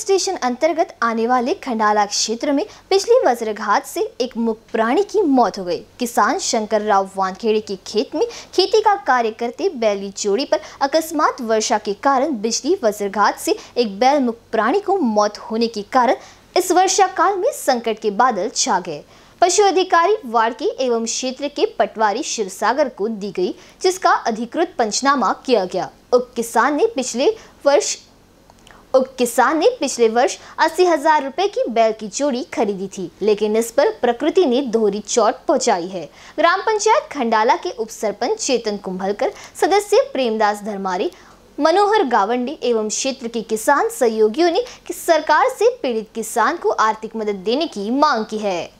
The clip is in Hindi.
स्टेशन अंतर्गत आने वाले खंडाला क्षेत्र में पिछली वज्रघात से एक मुक्त प्राणी की मौत हो गई किसान शंकर राव वानखेड़े के खेत में खेती का कार्य करते बैली चोरी पर अकस्मात वर्षा के कारण बिजली वज्रघात से एक बैल मुक्त प्राणी को मौत होने के कारण इस वर्षा काल में संकट के बादल छा गए पशु अधिकारी वाड़की एवं क्षेत्र के पटवारी शिवसागर को दी गई जिसका अधिकृत पंचनामा किया गया उप किसान ने पिछले वर्ष उप किसान ने पिछले वर्ष अस्सी हजार रूपए की बैल की चोरी खरीदी थी लेकिन इस पर प्रकृति ने दोहरी चोट पहुंचाई है ग्राम पंचायत खंडाला के उप सरपंच चेतन कुंभलकर सदस्य प्रेमदास धर्मारी मनोहर गावंडी एवं क्षेत्र के किसान सहयोगियों ने कि सरकार से पीड़ित किसान को आर्थिक मदद देने की मांग की है